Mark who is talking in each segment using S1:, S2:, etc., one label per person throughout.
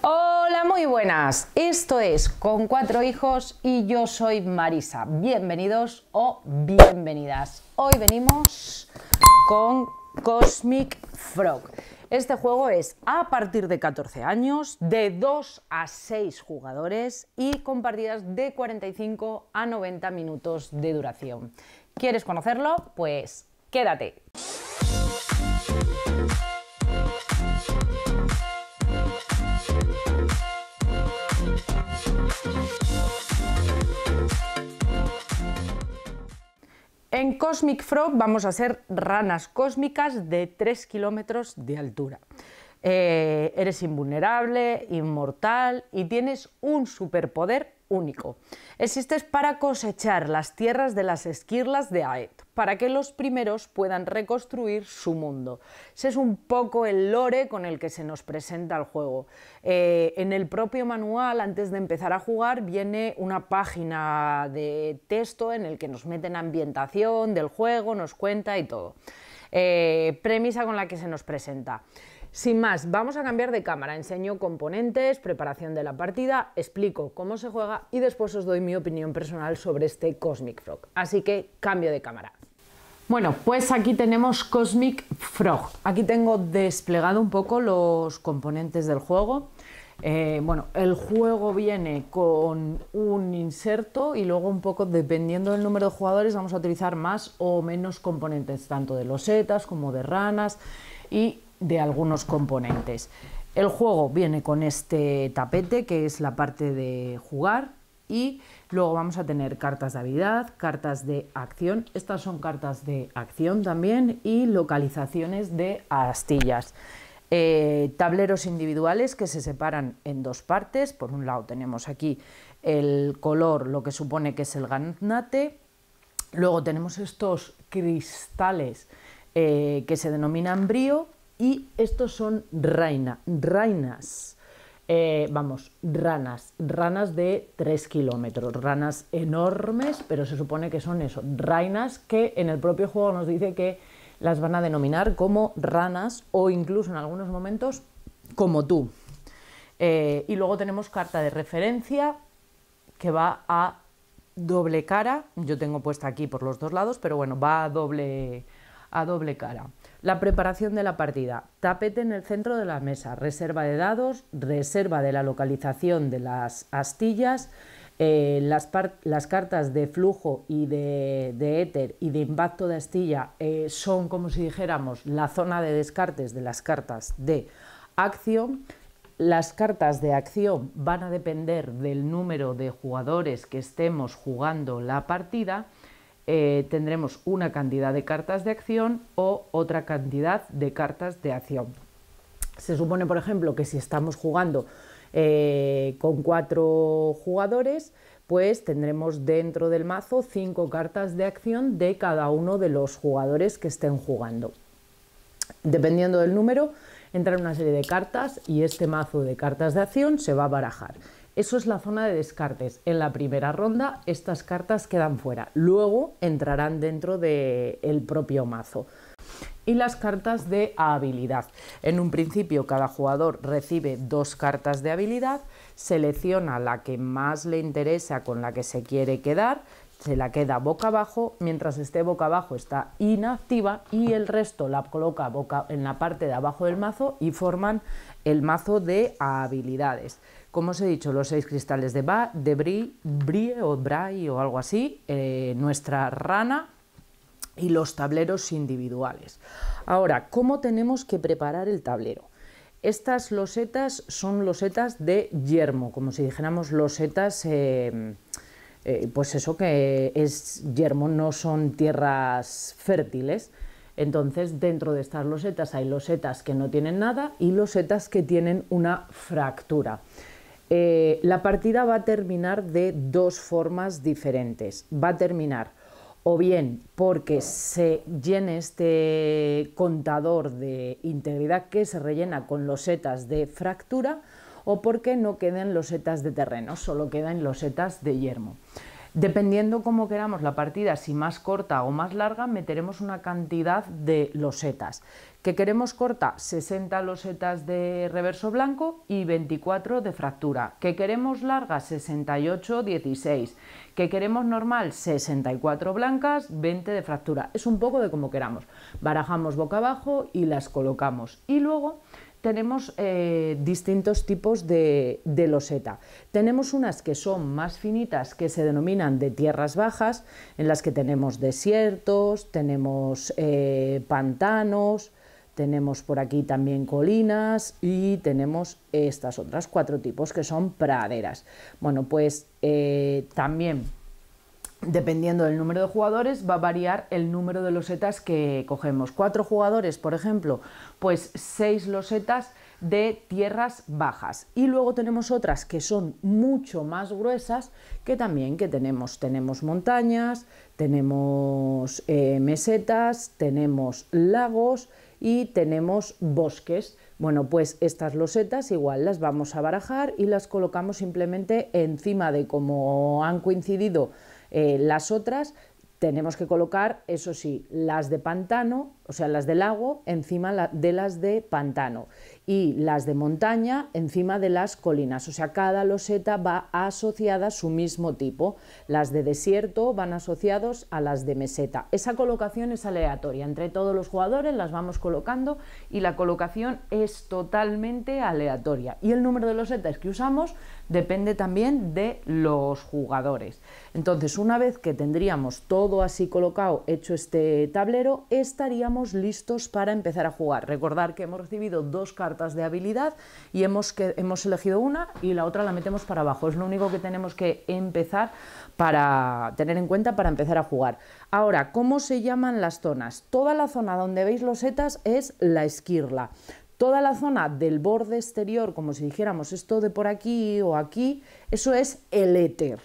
S1: Hola, muy buenas. Esto es Con cuatro hijos y yo soy Marisa. Bienvenidos o bienvenidas. Hoy venimos con Cosmic Frog. Este juego es a partir de 14 años, de 2 a 6 jugadores y con partidas de 45 a 90 minutos de duración. ¿Quieres conocerlo? Pues quédate. En Cosmic Frog vamos a hacer ranas cósmicas de 3 kilómetros de altura. Eh, eres invulnerable, inmortal y tienes un superpoder único. Existes para cosechar las tierras de las esquirlas de Aet, para que los primeros puedan reconstruir su mundo. Ese es un poco el lore con el que se nos presenta el juego. Eh, en el propio manual, antes de empezar a jugar, viene una página de texto en el que nos meten ambientación del juego, nos cuenta y todo. Eh, premisa con la que se nos presenta. Sin más, vamos a cambiar de cámara. Enseño componentes, preparación de la partida, explico cómo se juega y después os doy mi opinión personal sobre este Cosmic Frog. Así que cambio de cámara. Bueno, pues aquí tenemos Cosmic Frog. Aquí tengo desplegado un poco los componentes del juego. Eh, bueno, el juego viene con un inserto y luego un poco dependiendo del número de jugadores vamos a utilizar más o menos componentes, tanto de losetas como de ranas y de algunos componentes. El juego viene con este tapete que es la parte de jugar y luego vamos a tener cartas de habilidad, cartas de acción, estas son cartas de acción también y localizaciones de astillas. Eh, tableros individuales que se separan en dos partes. Por un lado tenemos aquí el color, lo que supone que es el ganate. Luego tenemos estos cristales eh, que se denominan brío y estos son reina, reinas. Eh, vamos, ranas, ranas de 3 kilómetros, ranas enormes, pero se supone que son eso, reinas que en el propio juego nos dice que las van a denominar como ranas o incluso en algunos momentos como tú. Eh, y luego tenemos carta de referencia que va a doble cara, yo tengo puesta aquí por los dos lados, pero bueno, va doble, a doble cara. La preparación de la partida. Tapete en el centro de la mesa, reserva de dados, reserva de la localización de las astillas, eh, las, cartas de flujo y de, éter y de impacto de astilla eh, son, como si dijéramos, la zona de descartes de las cartas de acción. Las cartas de acción van a depender del número de jugadores que estemos jugando la partida eh, tendremos una cantidad de cartas de acción o otra cantidad de cartas de acción. Se supone, por ejemplo, que si estamos jugando eh, con cuatro jugadores, pues tendremos dentro del mazo cinco cartas de acción de cada uno de los jugadores que estén jugando. Dependiendo del número, entran una serie de cartas y este mazo de cartas de acción se va a barajar. Eso es la zona de descartes. En la primera ronda estas cartas quedan fuera. Luego entrarán dentro del propio mazo. Y las cartas de habilidad. En un principio cada jugador recibe dos cartas de habilidad, selecciona la que más le interesa con la que se quiere quedar, se la queda boca abajo, mientras esté boca abajo está inactiva y el resto la coloca boca en la parte de abajo del mazo y forman el mazo de habilidades como os he dicho, los seis cristales de, ba, de Bri, Brie o Braille o algo así, eh, nuestra rana y los tableros individuales. Ahora, ¿cómo tenemos que preparar el tablero? Estas losetas son losetas de yermo, como si dijéramos losetas... Eh, eh, pues eso que es yermo, no son tierras fértiles. Entonces, dentro de estas losetas hay losetas que no tienen nada y losetas que tienen una fractura. Eh, la partida va a terminar de dos formas diferentes. Va a terminar o bien porque se llene este contador de integridad que se rellena con los setas de fractura o porque no queden los setas de terreno, solo quedan setas de yermo. Dependiendo cómo queramos la partida, si más corta o más larga, meteremos una cantidad de losetas. Que queremos corta, 60 losetas de reverso blanco y 24 de fractura. Que queremos larga, 68, 16. Que queremos normal, 64 blancas, 20 de fractura. Es un poco de como queramos. Barajamos boca abajo y las colocamos. Y luego tenemos eh, distintos tipos de, loseta. Tenemos unas que son más finitas, que se denominan de tierras bajas, en las que tenemos desiertos, tenemos eh, pantanos, tenemos por aquí también colinas y tenemos estas otras cuatro tipos que son praderas. Bueno, pues eh, también dependiendo del número de jugadores, va a variar el número de losetas que cogemos. Cuatro jugadores, por ejemplo, pues seis losetas de tierras bajas. Y luego tenemos otras que son mucho más gruesas que también que tenemos. Tenemos montañas, tenemos eh, mesetas, tenemos lagos y tenemos bosques. Bueno, pues estas losetas igual las vamos a barajar y las colocamos simplemente encima de como han coincidido eh, las otras tenemos que colocar, eso sí, las de pantano, o sea, las del lago, encima de las de pantano y las de montaña encima de las colinas. O sea, cada loseta va asociada a su mismo tipo. Las de desierto van asociados a las de meseta. Esa colocación es aleatoria. Entre todos los jugadores las vamos colocando y la colocación es totalmente aleatoria. Y el número de losetas que usamos depende también de los jugadores. Entonces, una vez que tendríamos todo así colocado, hecho este tablero, estaríamos listos para empezar a jugar. Recordar que hemos recibido dos cartas de habilidad y hemos, que, hemos elegido una y la otra la metemos para abajo. Es lo único que tenemos que empezar para tener en cuenta para empezar a jugar. Ahora, ¿cómo se llaman las zonas? Toda la zona donde veis los setas es la esquirla. Toda la zona del borde exterior, como si dijéramos esto de por aquí o aquí, eso es el éter.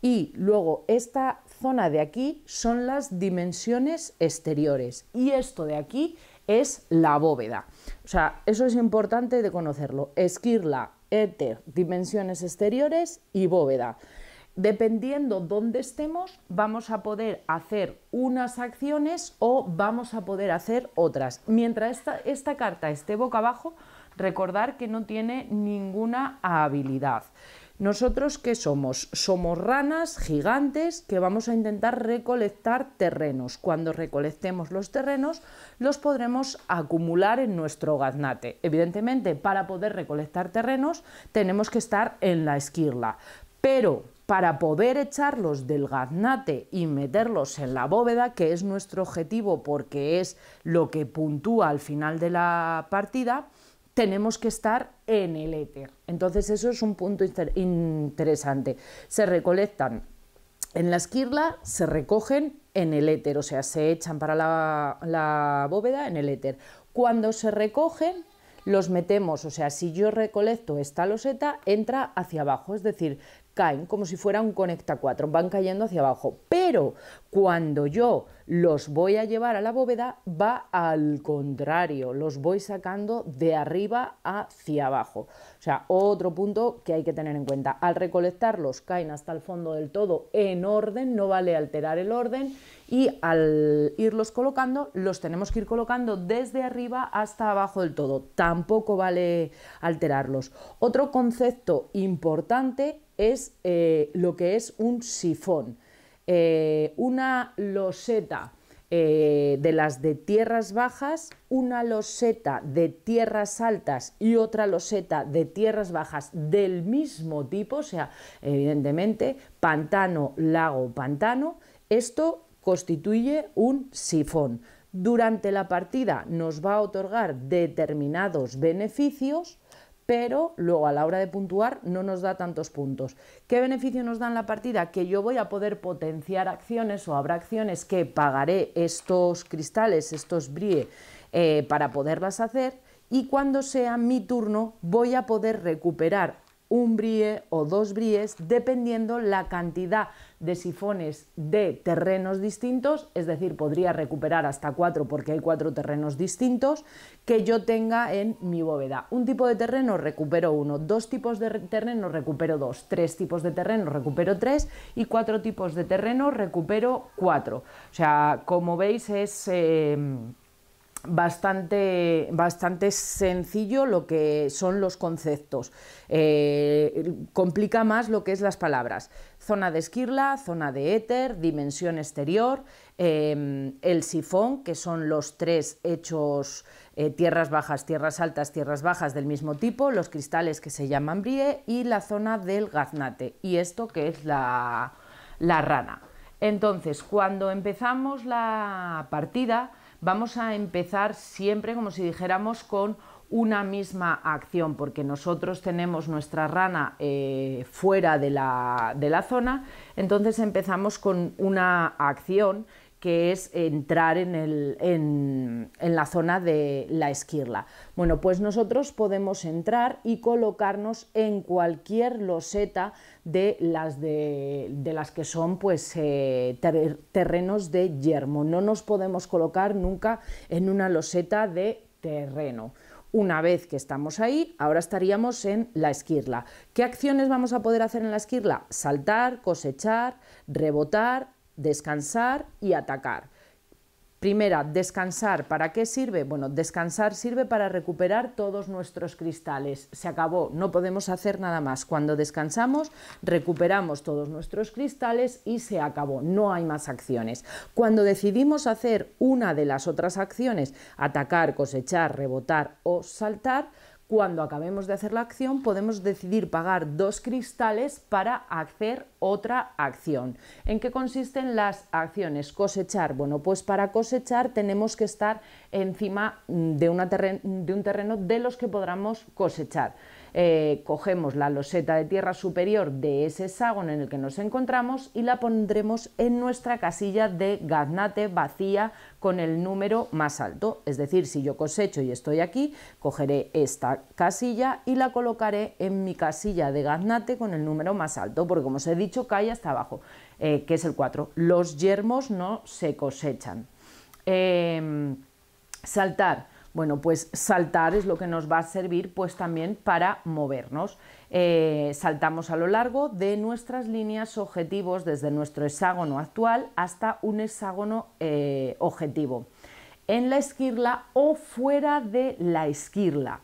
S1: Y luego esta zona de aquí son las dimensiones exteriores. Y esto de aquí es la bóveda. O sea, eso es importante de conocerlo. Esquirla, éter, dimensiones exteriores y bóveda. Dependiendo dónde estemos, vamos a poder hacer unas acciones o vamos a poder hacer otras. Mientras esta, esta carta esté boca abajo, recordar que no tiene ninguna habilidad. ¿Nosotros qué somos? Somos ranas gigantes que vamos a intentar recolectar terrenos. Cuando recolectemos los terrenos, los podremos acumular en nuestro gaznate. Evidentemente, para poder recolectar terrenos, tenemos que estar en la esquirla. Pero para poder echarlos del gaznate y meterlos en la bóveda, que es nuestro objetivo porque es lo que puntúa al final de la partida, tenemos que estar en el éter. Entonces eso es un punto interesante. Se recolectan en la esquirla, se recogen en el éter, o sea, se echan para la, la bóveda en el éter. Cuando se recogen, los metemos, o sea, si yo recolecto esta loseta, entra hacia abajo, es decir, caen como si fuera un conecta 4, van cayendo hacia abajo. Pero cuando yo los voy a llevar a la bóveda va al contrario, los voy sacando de arriba hacia abajo. O sea, otro punto que hay que tener en cuenta. Al recolectarlos caen hasta el fondo del todo en orden, no vale alterar el orden y al irlos colocando los tenemos que ir colocando desde arriba hasta abajo del todo. Tampoco vale alterarlos. Otro concepto importante es eh, lo que es un sifón. Eh, una loseta eh, de las de tierras bajas, una loseta de tierras altas y otra loseta de tierras bajas del mismo tipo, o sea, evidentemente, pantano, lago, pantano, esto constituye un sifón. Durante la partida nos va a otorgar determinados beneficios, pero luego a la hora de puntuar no nos da tantos puntos. ¿Qué beneficio nos dan la partida? Que yo voy a poder potenciar acciones o habrá acciones que pagaré estos cristales, estos brie, eh, para poderlas hacer y cuando sea mi turno voy a poder recuperar un brie o dos bries dependiendo la cantidad de sifones de terrenos distintos, es decir, podría recuperar hasta cuatro porque hay cuatro terrenos distintos que yo tenga en mi bóveda. Un tipo de terreno recupero uno, dos tipos de terreno recupero dos, tres tipos de terreno recupero tres y cuatro tipos de terreno recupero cuatro. O sea, como veis es... Eh, bastante, sencillo lo que son los conceptos. Eh, complica más lo que es las palabras. Zona de esquirla, zona de éter, dimensión exterior, em, el sifón, que son los tres hechos eh, tierras bajas, tierras altas, tierras bajas del mismo tipo, los cristales que se llaman brie y la zona del gaznate y esto que es la rana. Entonces, cuando empezamos la partida, vamos a empezar siempre, como si dijéramos, con una misma acción, porque nosotros tenemos nuestra rana eh, fuera de la zona, entonces empezamos con una acción que es entrar en, en, la zona de la esquirla. Bueno, pues nosotros podemos entrar y colocarnos en cualquier loseta de las, de, las que son pues, eh, terrenos de yermo. No nos podemos colocar nunca en una loseta de terreno. Una vez que estamos ahí, ahora estaríamos en la esquirla. ¿Qué acciones vamos a poder hacer en la esquirla? Saltar, cosechar, rebotar, descansar y atacar. Primera, descansar. ¿Para qué sirve? Bueno, descansar sirve para recuperar todos nuestros cristales. Se acabó, no podemos hacer nada más. Cuando descansamos, recuperamos todos nuestros cristales y se acabó, no hay más acciones. Cuando decidimos hacer una de las otras acciones, atacar, cosechar, rebotar o saltar, cuando acabemos de hacer la acción, podemos decidir pagar dos cristales para hacer otra acción. ¿En qué consisten las acciones? Cosechar. Bueno, pues para cosechar tenemos que estar encima mm, de, de un terreno de los que podamos cosechar. Eh, cogemos la loseta de tierra superior de ese hexágono en el que nos encontramos y la pondremos en nuestra casilla de gaznate vacía con el número más alto. Es decir, si yo cosecho y estoy aquí, cogeré esta casilla y la colocaré en mi casilla de gaznate con el número más alto, porque como os he dicho, cae hasta abajo, eh, que es el 4. Los yermos no se cosechan. Em, saltar. Bueno, pues saltar es lo que nos va a servir pues también para movernos. Eh, saltamos a lo largo de nuestras líneas objetivos desde nuestro hexágono actual hasta un hexágono eh, objetivo en la esquirla o fuera de la esquirla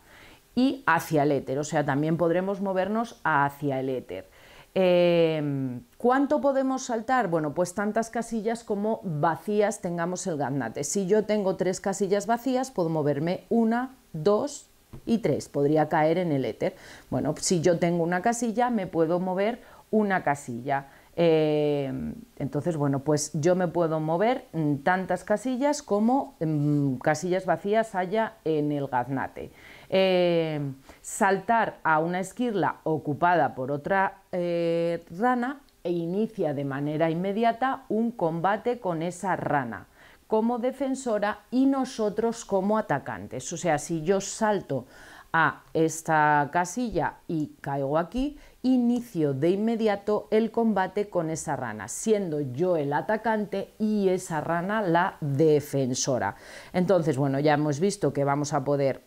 S1: y hacia el éter, o sea, también podremos movernos hacia el éter. Em, ¿Cuánto podemos saltar? Bueno, pues tantas casillas como vacías tengamos el gaznate. Si yo tengo tres casillas vacías, puedo moverme una, dos y tres. Podría caer en el éter. Bueno, si yo tengo una casilla, me puedo mover una casilla. Em, entonces, bueno, pues yo me puedo mover mm, tantas casillas como mm, casillas vacías haya en el gaznate. Em, saltar a una esquirla ocupada por otra eh, rana e inicia de manera inmediata un combate con esa rana como defensora y nosotros como atacantes. O sea, si yo salto a esta casilla y caigo aquí, inicio de inmediato el combate con esa rana, siendo yo el atacante y esa rana la defensora. Entonces, bueno, ya hemos visto que vamos a poder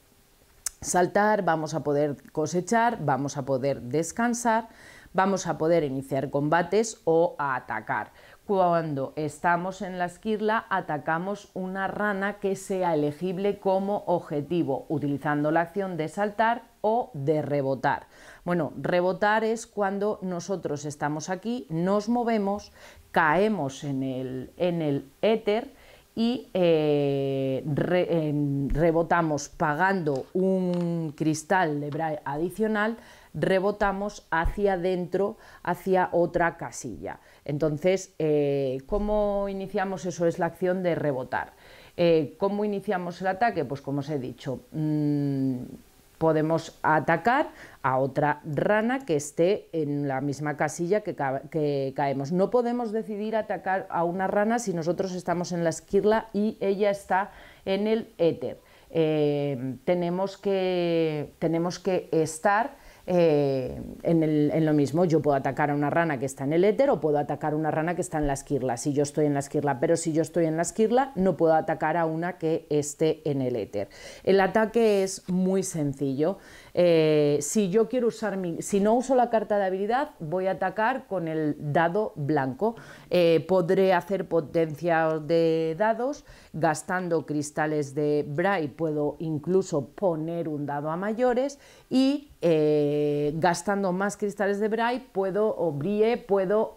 S1: saltar, vamos a poder cosechar, vamos a poder descansar, vamos a poder iniciar combates o a atacar. Cuando estamos en la esquirla atacamos una rana que sea elegible como objetivo, utilizando la acción de saltar o de rebotar. Bueno, rebotar es cuando nosotros estamos aquí, nos movemos, caemos en el, en el éter, y eh, rebotamos pagando un cristal de Braille adicional, rebotamos hacia adentro, hacia otra casilla. Entonces, eh, ¿cómo iniciamos eso? Es la acción de rebotar. Eh, ¿Cómo iniciamos el ataque? Pues como os he dicho, mm, podemos atacar a otra rana que esté en la misma casilla que, caemos. No podemos decidir atacar a una rana si nosotros estamos en la esquirla y ella está en el éter. Eh, tenemos, que, tenemos que estar eh, en, en, lo mismo. Yo puedo atacar a una rana que está en el éter o puedo atacar a una rana que está en la esquirla, si yo estoy en la esquirla. Pero si yo estoy en la esquirla, no puedo atacar a una que esté en el éter. El ataque es muy sencillo. Eh, si yo quiero usar mi, si no uso la carta de habilidad, voy a atacar con el dado blanco. Eh, podré hacer potencia de dados gastando cristales de braille Puedo incluso poner un dado a mayores y eh, gastando más cristales de braille puedo o puedo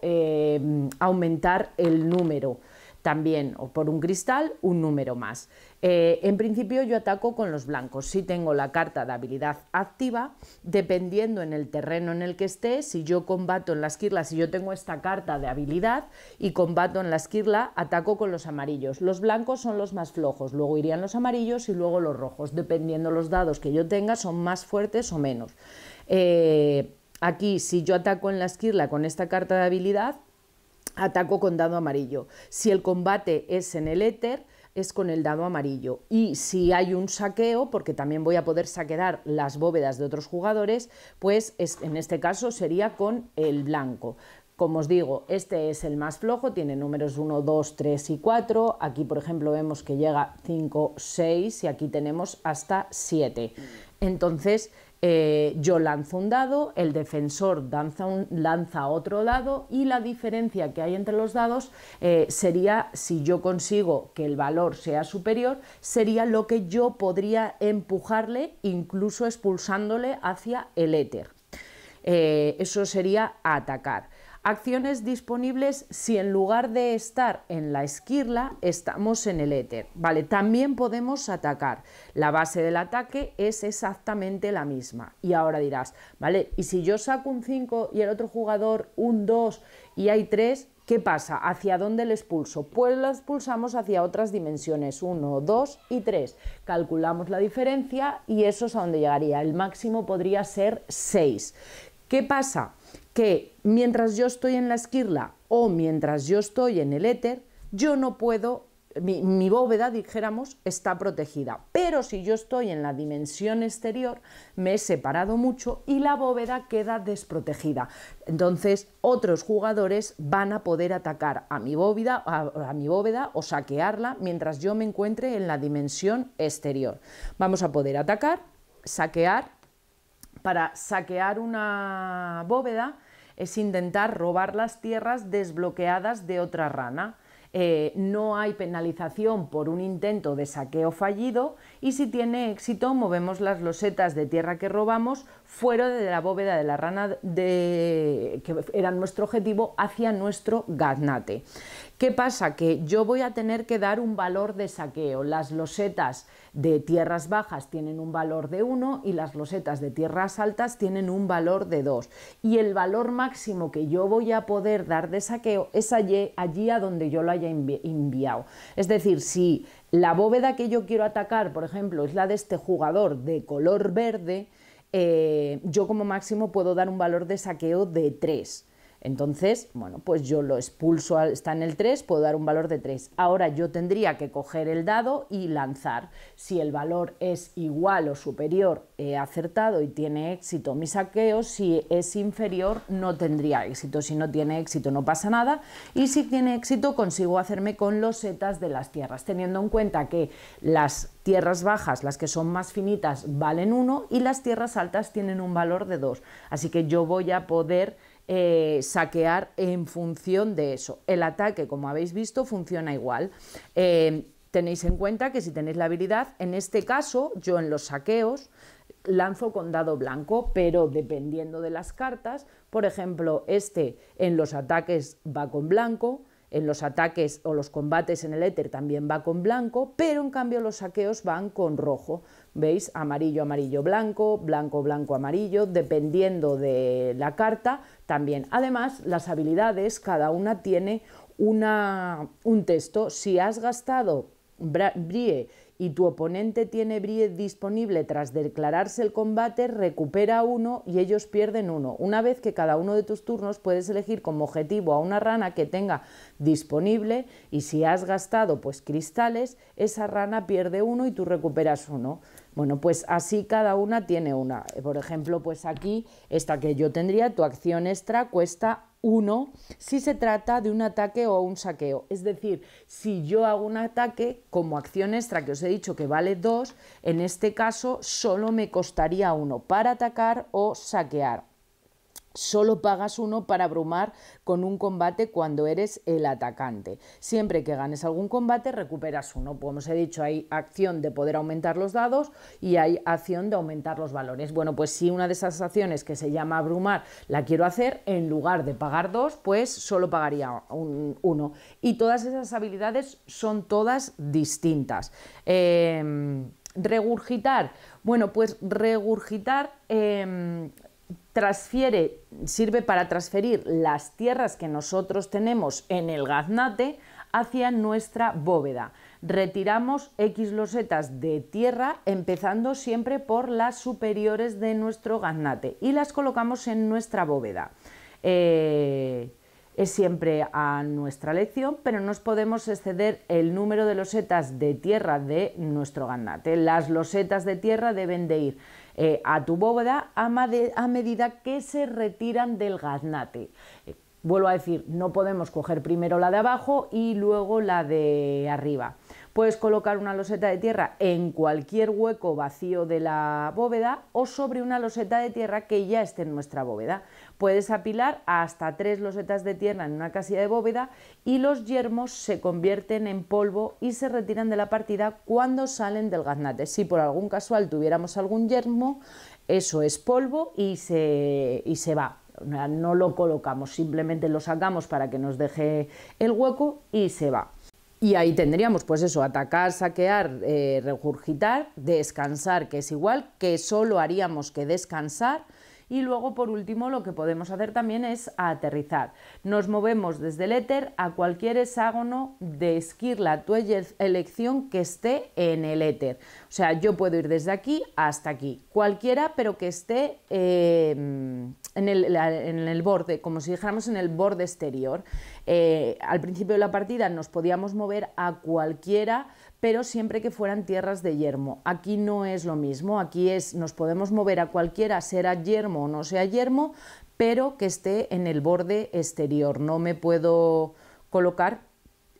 S1: aumentar el número también o por un cristal un número más. Eh, en principio yo ataco con los blancos, si tengo la carta de habilidad activa, dependiendo en el terreno en el que esté, si yo combato en la esquirla, si yo tengo esta carta de habilidad y combato en la esquirla, ataco con los amarillos. Los blancos son los más flojos, luego irían los amarillos y luego los rojos, dependiendo los dados que yo tenga, son más fuertes o menos. Eh, aquí, si yo ataco en la esquirla con esta carta de habilidad, ataco con dado amarillo. Si el combate es en el éter, es con el dado amarillo. Y si hay un saqueo, porque también voy a poder saquear las bóvedas de otros jugadores, pues en este caso sería con el blanco. Como os digo, este es el más flojo, tiene números 1, 2, 3 y 4. Aquí, por ejemplo, vemos que llega 5, 6 y aquí tenemos hasta 7. Entonces, eh, yo lanzo un dado, el defensor lanza otro dado y la diferencia que hay entre los dados eh, sería, si yo consigo que el valor sea superior, sería lo que yo podría empujarle, incluso expulsándole hacia el éter. Eh, eso sería atacar acciones disponibles si en lugar de estar en la esquirla estamos en el éter. Vale, también podemos atacar. La base del ataque es exactamente la misma. Y ahora dirás, vale, y si yo saco un 5 y el otro jugador un 2 y hay 3, ¿qué pasa? ¿Hacia dónde le expulso? Pues lo expulsamos hacia otras dimensiones, 1, 2 y 3. Calculamos la diferencia y eso es a donde llegaría. El máximo podría ser 6. ¿Qué pasa? que mientras yo estoy en la esquirla o mientras yo estoy en el éter, yo no puedo, mi, bóveda, dijéramos, está protegida. Pero si yo estoy en la dimensión exterior, me he separado mucho y la bóveda queda desprotegida. Entonces, otros jugadores van a poder atacar a mi bóveda o saquearla mientras yo me encuentre en la dimensión exterior. Vamos a poder atacar, saquear. Para saquear una bóveda, es intentar robar las tierras desbloqueadas de otra rana. Eh, no hay penalización por un intento de saqueo fallido y si tiene éxito movemos las losetas de tierra que robamos fuera de la bóveda de la rana que era nuestro objetivo hacia nuestro gaznate. ¿Qué pasa? Que yo voy a tener que dar un valor de saqueo. Las losetas de tierras bajas tienen un valor de 1 y las losetas de tierras altas tienen un valor de 2. Y el valor máximo que yo voy a poder dar de saqueo es allí, allí a donde yo lo haya enviado. Es decir, si la bóveda que yo quiero atacar, por ejemplo, es la de este jugador de color verde, eh, yo como máximo puedo dar un valor de saqueo de 3. Entonces, bueno, pues yo lo expulso, está en el 3, puedo dar un valor de 3. Ahora yo tendría que coger el dado y lanzar. Si el valor es igual o superior, he acertado y tiene éxito mi saqueo. Si es inferior, no tendría éxito. Si no tiene éxito, no pasa nada. Y si tiene éxito, consigo hacerme con los setas de las tierras, teniendo en cuenta que las tierras bajas, las que son más finitas, valen 1 y las tierras altas tienen un valor de 2. Así que yo voy a poder eh, saquear en función de eso. El ataque, como habéis visto, funciona igual. Eh, tenéis en cuenta que si tenéis la habilidad, en este caso, yo en los saqueos lanzo con dado blanco, pero dependiendo de las cartas, por ejemplo, este en los ataques va con blanco, en los ataques o los combates en el éter también va con blanco, pero en cambio los saqueos van con rojo veis amarillo, amarillo, blanco, blanco, blanco, amarillo, dependiendo de la carta también. Además, las habilidades, cada una tiene una, un texto. Si has gastado brie y tu oponente tiene brie disponible tras declararse el combate, recupera uno y ellos pierden uno. Una vez que cada uno de tus turnos puedes elegir como objetivo a una rana que tenga disponible y si has gastado pues cristales, esa rana pierde uno y tú recuperas uno. Bueno, pues así cada una tiene una. Por ejemplo, pues aquí, esta que yo tendría, tu acción extra cuesta 1 si se trata de un ataque o un saqueo. Es decir, si yo hago un ataque como acción extra que os he dicho que vale 2, en este caso solo me costaría uno para atacar o saquear. Solo pagas uno para abrumar con un combate cuando eres el atacante. Siempre que ganes algún combate recuperas uno. Como os he dicho, hay acción de poder aumentar los dados y hay acción de aumentar los valores. Bueno, pues si una de esas acciones que se llama abrumar la quiero hacer, en lugar de pagar dos, pues solo pagaría uno. Y todas esas habilidades son todas distintas. Em, regurgitar. Bueno, pues regurgitar em, transfiere, sirve para transferir las tierras que nosotros tenemos en el gaznate hacia nuestra bóveda. Retiramos X losetas de tierra empezando siempre por las superiores de nuestro gaznate y las colocamos en nuestra bóveda. Eh, es siempre a nuestra lección, pero nos podemos exceder el número de losetas de tierra de nuestro gaznate. Las losetas de tierra deben de ir eh, a tu bóveda a, medida que se retiran del gaznate. Eh, vuelvo a decir, no podemos coger primero la de abajo y luego la de arriba. Puedes colocar una loseta de tierra en cualquier hueco vacío de la bóveda o sobre una loseta de tierra que ya esté en nuestra bóveda. Puedes apilar hasta tres losetas de tierra en una casilla de bóveda y los yermos se convierten en polvo y se retiran de la partida cuando salen del gaznate. Si por algún casual tuviéramos algún yermo, eso es polvo y se, se va. No lo colocamos, simplemente lo sacamos para que nos deje el hueco y se va. Y ahí tendríamos, pues eso, atacar, saquear, eh, regurgitar, descansar, que es igual, que solo haríamos que descansar y luego, por último, lo que podemos hacer también es aterrizar. Nos movemos desde el éter a cualquier hexágono de esquirla, tu elección que esté en el éter. O sea, yo puedo ir desde aquí hasta aquí, cualquiera, pero que esté em, en, el, borde, como si dijéramos en el borde exterior. Eh, al principio de la partida nos podíamos mover a cualquiera pero siempre que fueran tierras de yermo. Aquí no es lo mismo, aquí es nos podemos mover a cualquiera, sea yermo o no sea yermo, pero que esté en el borde exterior. No me puedo colocar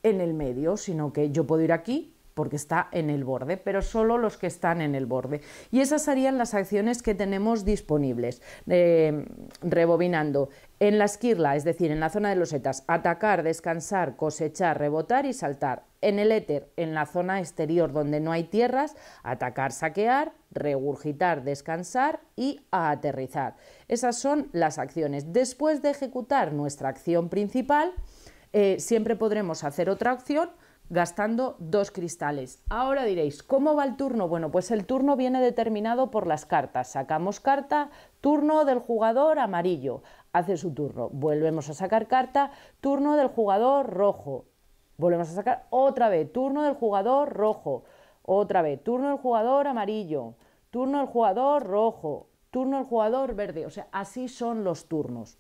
S1: en el medio, sino que yo puedo ir aquí porque está en el borde, pero solo los que están en el borde. Y esas serían las acciones que tenemos disponibles. Eh, rebobinando, en la esquirla, es decir, en la zona de los setas, atacar, descansar, cosechar, rebotar y saltar. En el éter, en la zona exterior donde no hay tierras, atacar, saquear, regurgitar, descansar y aterrizar. Esas son las acciones. Después de ejecutar nuestra acción principal, eh, siempre podremos hacer otra acción gastando dos cristales. Ahora diréis, ¿cómo va el turno? Bueno, pues el turno viene determinado por las cartas. Sacamos carta, turno del jugador amarillo hace su turno. Volvemos a sacar carta, turno del jugador rojo. Volvemos a sacar otra vez, turno del jugador rojo. Otra vez, turno del jugador amarillo. Turno del jugador rojo. Turno del jugador verde. O sea, así son los turnos.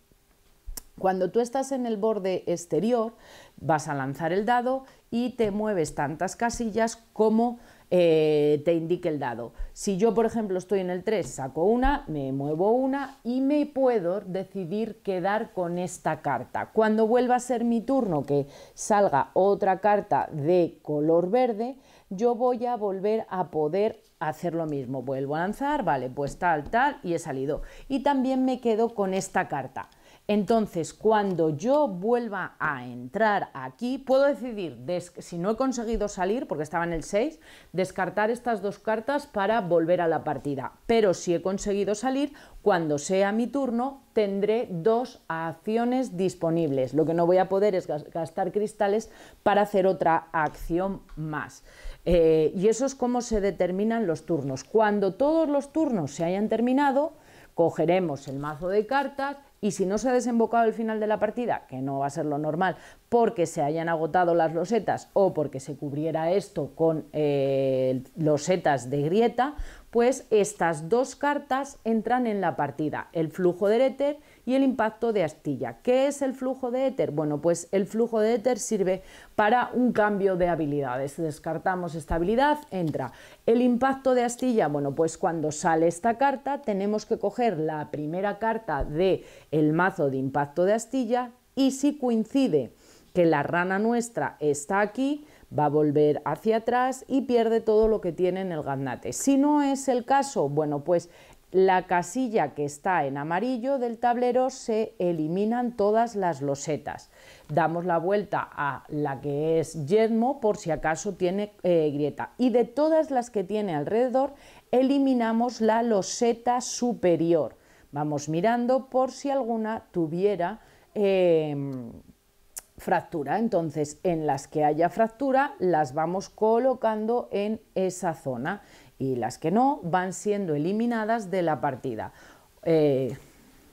S1: Cuando tú estás en el borde exterior, vas a lanzar el dado y te mueves tantas casillas como eh, te indique el dado. Si yo, por ejemplo, estoy en el 3, saco una, me muevo una y me puedo decidir quedar con esta carta. Cuando vuelva a ser mi turno que salga otra carta de color verde, yo voy a volver a poder hacer lo mismo. Vuelvo a lanzar, vale, pues tal, tal, y he salido. Y también me quedo con esta carta. Entonces, cuando yo vuelva a entrar aquí, puedo decidir, si no he conseguido salir, porque estaba en el 6, descartar estas dos cartas para volver a la partida. Pero si he conseguido salir, cuando sea mi turno, tendré dos acciones disponibles. Lo que no voy a poder es gastar cristales para hacer otra acción más. Eh, y eso es cómo se determinan los turnos. Cuando todos los turnos se hayan terminado, cogeremos el mazo de cartas, y si no se ha desembocado el final de la partida, que no va a ser lo normal, porque se hayan agotado las losetas o porque se cubriera esto con eh, losetas de grieta, pues estas dos cartas entran en la partida, el flujo de éter y el impacto de astilla. ¿Qué es el flujo de éter? Bueno, pues el flujo de éter sirve para un cambio de habilidades. Descartamos esta habilidad, entra. El impacto de astilla, bueno, pues cuando sale esta carta tenemos que coger la primera carta del el mazo de impacto de astilla y si coincide que la rana nuestra está aquí, va a volver hacia atrás y pierde todo lo que tiene en el gaznate. Si no es el caso, bueno, pues la casilla que está en amarillo del tablero se eliminan todas las losetas. Damos la vuelta a la que es yermo por si acaso tiene eh, grieta. Y de todas las que tiene alrededor, eliminamos la loseta superior. Vamos mirando por si alguna tuviera em, fractura. Entonces, en las que haya fractura, las vamos colocando en esa zona y las que no van siendo eliminadas de la partida. Eh,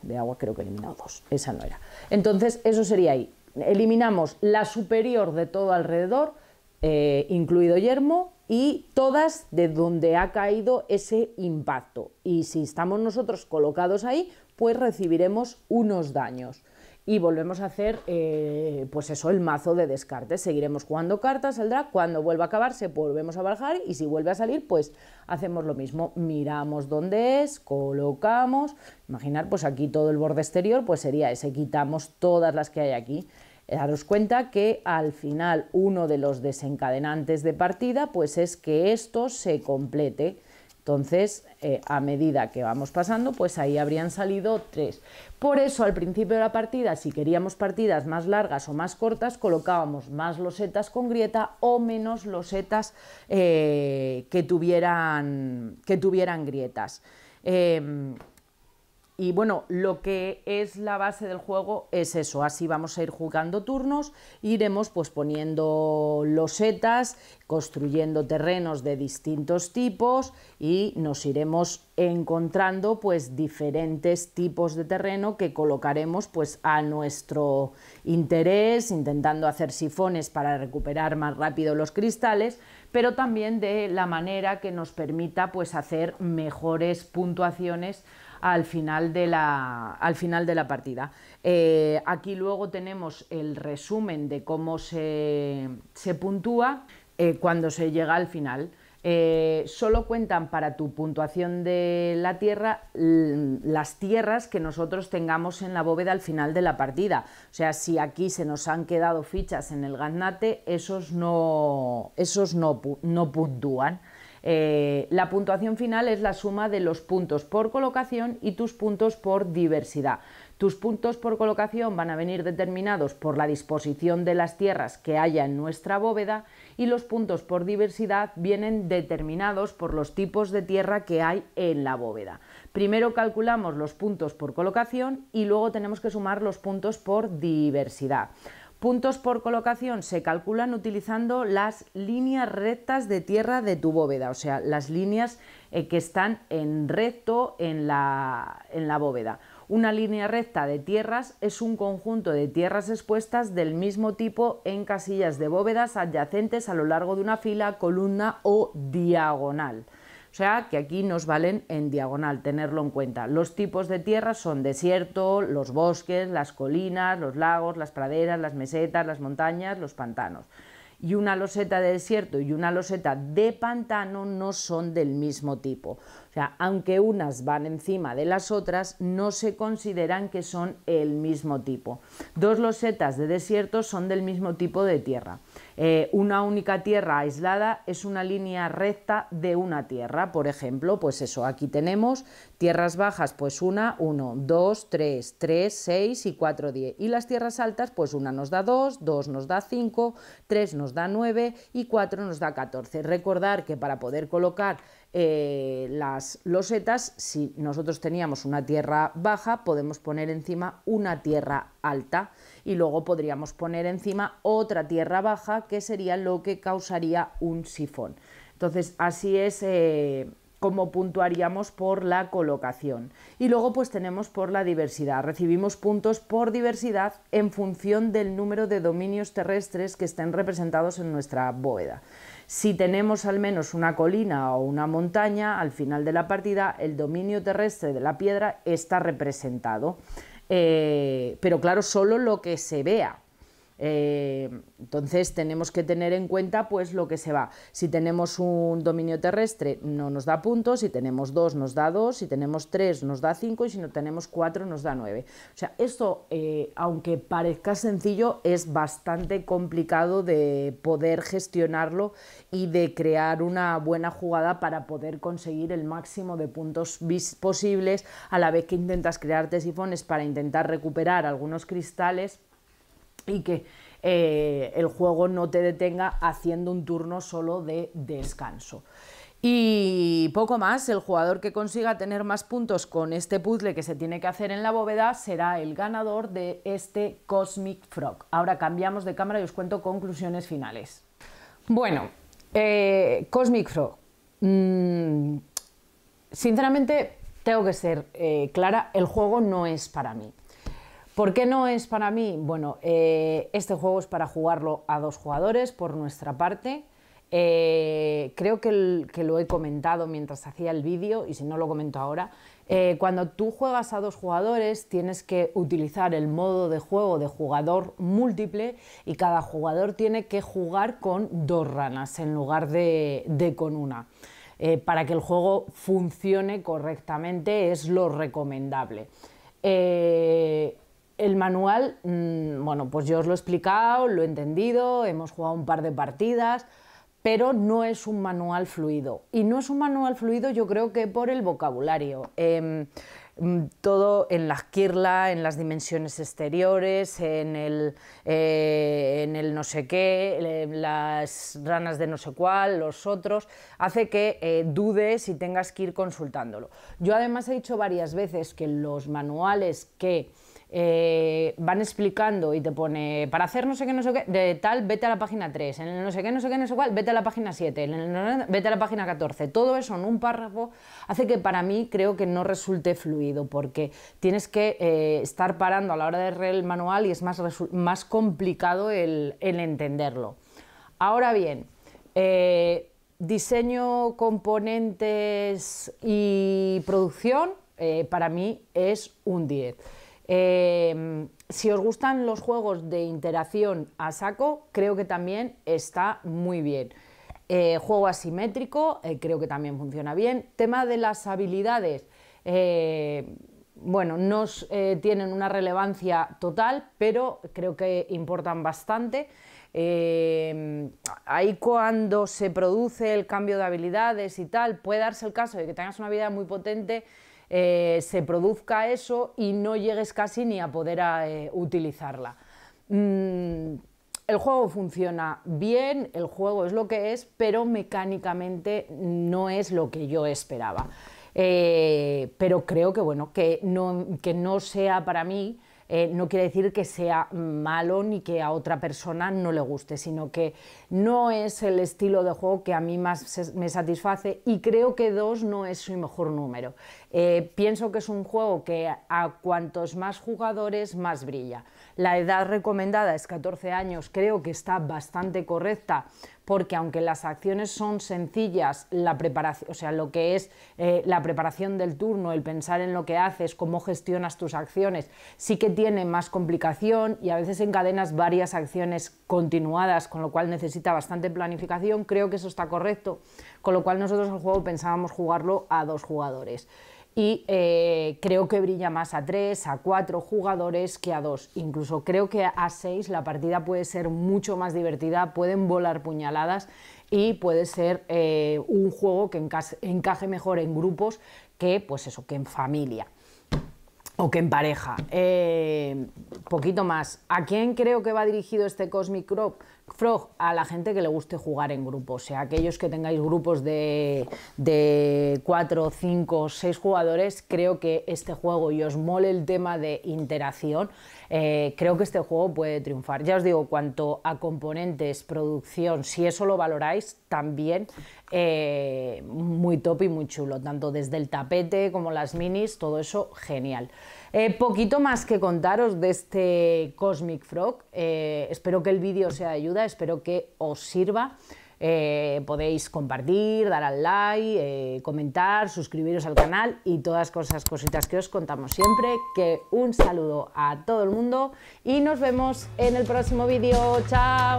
S1: de agua creo que he eliminado dos, esa no era. Entonces, eso sería ahí. Eliminamos la superior de todo alrededor, eh, incluido yermo, y todas de donde ha caído ese impacto. Y si estamos nosotros colocados ahí, pues recibiremos unos daños y volvemos a hacer, eh, pues eso, el mazo de descartes. Seguiremos jugando cartas, saldrá, cuando vuelva a acabarse volvemos a bajar y si vuelve a salir, pues hacemos lo mismo. Miramos dónde es, colocamos, imaginar, pues aquí todo el borde exterior, pues sería ese, quitamos todas las que hay aquí. Eh, daros cuenta que al final uno de los desencadenantes de partida, pues es que esto se complete entonces, eh, a medida que vamos pasando, pues ahí habrían salido tres. Por eso, al principio de la partida, si queríamos partidas más largas o más cortas, colocábamos más losetas con grieta o menos losetas eh, que, tuvieran, que tuvieran grietas. Em, y bueno, lo que es la base del juego es eso, así vamos a ir jugando turnos, iremos pues poniendo setas construyendo terrenos de distintos tipos y nos iremos encontrando pues diferentes tipos de terreno que colocaremos pues a nuestro interés, intentando hacer sifones para recuperar más rápido los cristales, pero también de la manera que nos permita pues hacer mejores puntuaciones al final de la, al final de la partida. Eh, aquí luego tenemos el resumen de cómo se, puntúa eh, cuando se llega al final. Eh, solo cuentan para tu puntuación de la tierra mm, las tierras que nosotros tengamos en la bóveda al final de la partida. O sea, si aquí se nos han quedado fichas en el gaznate, esos no, esos no puntúan. Eh, la puntuación final es la suma de los puntos por colocación y tus puntos por diversidad. Tus puntos por colocación van a venir determinados por la disposición de las tierras que haya en nuestra bóveda y los puntos por diversidad vienen determinados por los tipos de tierra que hay en la bóveda. Primero calculamos los puntos por colocación y luego tenemos que sumar los puntos por diversidad puntos por colocación se calculan utilizando las líneas rectas de tierra de tu bóveda, o sea, las líneas eh, que están en recto en la bóveda. Una línea recta de tierras es un conjunto de tierras expuestas del mismo tipo en casillas de bóvedas adyacentes a lo largo de una fila, columna o diagonal. O sea que aquí nos valen en diagonal, tenerlo en cuenta. Los tipos de tierra son desierto, los bosques, las colinas, los lagos, las praderas, las mesetas, las montañas, los pantanos. Y una loseta de desierto y una loseta de pantano no son del mismo tipo. O sea, aunque unas van encima de las otras, no se consideran que son el mismo tipo. Dos losetas de desierto son del mismo tipo de tierra. Eh, una única tierra aislada es una línea recta de una tierra. Por ejemplo, pues eso, aquí tenemos tierras bajas, pues una, uno, dos, tres, tres, seis y cuatro diez. Y las tierras altas, pues una nos da 2, dos nos da 5, tres nos da nueve y 4 nos da 14. Recordar que para poder colocar eh, las losetas, si nosotros teníamos una tierra baja, podemos poner encima una tierra alta y luego podríamos poner encima otra tierra baja que sería lo que causaría un sifón. Entonces así es... Eh, como puntuaríamos por la colocación. Y luego pues tenemos por la diversidad. Recibimos puntos por diversidad en función del número de dominios terrestres que estén representados en nuestra bóveda. Si tenemos al menos una colina o una montaña, al final de la partida el dominio terrestre de la piedra está representado. Eh, pero claro, solo lo que se vea. Eh, entonces tenemos que tener en cuenta pues lo que se va. Si tenemos un dominio terrestre no nos da puntos, si tenemos dos nos da dos, si tenemos tres nos da cinco y si no tenemos cuatro nos da nueve. O sea, esto eh, aunque parezca sencillo es bastante complicado de poder gestionarlo y de crear una buena jugada para poder conseguir el máximo de puntos posibles a la vez que intentas crear tesifones para intentar recuperar algunos cristales y que eh, el juego no te detenga haciendo un turno solo de descanso. Y poco más, el jugador que consiga tener más puntos con este puzzle que se tiene que hacer en la bóveda será el ganador de este Cosmic Frog. Ahora cambiamos de cámara y os cuento conclusiones finales. Bueno, eh, Cosmic Frog. Mm, sinceramente, tengo que ser eh, clara, el juego no es para mí. ¿Por qué no es para mí? Bueno, eh, este juego es para jugarlo a dos jugadores por nuestra parte. Eh, creo que, lo he comentado mientras hacía el vídeo y si no lo comento ahora. Eh, cuando tú juegas a dos jugadores tienes que utilizar el modo de juego de jugador múltiple y cada jugador tiene que jugar con dos ranas en lugar de, con una. para que el juego funcione correctamente es lo recomendable el manual, mm, bueno, pues yo os lo he explicado, lo he entendido, hemos jugado un par de partidas, pero no es un manual fluido. Y no es un manual fluido yo creo que por el vocabulario. Em, mm, todo en la esquirla, en las dimensiones exteriores, en el, eh, en el no sé qué, eh, las ranas de no sé cuál, los otros, hace que eh, dudes y tengas que ir consultándolo. Yo además he dicho varias veces que los manuales que eh, van explicando y te pone, para hacer no sé qué, no sé qué, de tal, vete a la página 3, en el no sé qué, no sé qué, no sé cuál, vete a la página 7, en el no, vete a la página 14. Todo eso en un párrafo hace que para mí creo que no resulte fluido, porque tienes que eh, estar parando a la hora de leer el manual y es más, complicado el, entenderlo. Ahora bien, eh, diseño, componentes y producción, para mí es un 10. Em, si os gustan los juegos de interacción a saco, creo que también está muy bien. Eh, juego asimétrico, eh, creo que también funciona bien. Tema de las habilidades, eh, bueno, no tienen una relevancia total, pero creo que importan bastante. Em, ahí cuando se produce el cambio de habilidades y tal, puede darse el caso de que tengas una vida muy potente eh, se produzca eso y no llegues casi ni a poder eh, utilizarla. Mm, el juego funciona bien, el juego es lo que es, pero mecánicamente no es lo que yo esperaba. Eh, pero creo que bueno, que no sea para mí eh, no quiere decir que sea malo ni que a otra persona no le guste, sino que no es el estilo de juego que a mí más me satisface y creo que 2 no es su mejor número. Eh, pienso que es un juego que a cuantos más jugadores más brilla. La edad recomendada es 14 años, creo que está bastante correcta porque aunque las acciones son sencillas, la preparación, o sea, lo que es eh, la preparación del turno, el pensar en lo que haces, cómo gestionas tus acciones, sí que tiene más complicación y a veces encadenas varias acciones continuadas, con lo cual necesita bastante planificación, creo que eso está correcto, con lo cual nosotros el juego pensábamos jugarlo a dos jugadores y eh, creo que brilla más a tres, a cuatro jugadores que a dos. Incluso creo que a seis la partida puede ser mucho más divertida, pueden volar puñaladas y puede ser eh, un juego que encaje mejor en grupos que, pues eso, que en familia o que en pareja. Eh, poquito más. ¿A quién creo que va dirigido este Cosmic Crop? Frog a la gente que le guste jugar en grupo, o sea, aquellos que tengáis grupos de, 4, 5, 6 jugadores, creo que este juego y os mole el tema de interacción, eh, creo que este juego puede triunfar. Ya os digo, cuanto a componentes, producción, si eso lo valoráis, también eh, muy top y muy chulo, tanto desde el tapete como las minis, todo eso genial. Eh, poquito más que contaros de este Cosmic Frog. Eh, espero que el vídeo sea de ayuda, espero que os sirva. Eh, podéis compartir, dar al like, comentar, suscribiros al canal y todas esas cositas que os contamos siempre. Que un saludo a todo el mundo y nos vemos en el próximo vídeo. ¡Chao!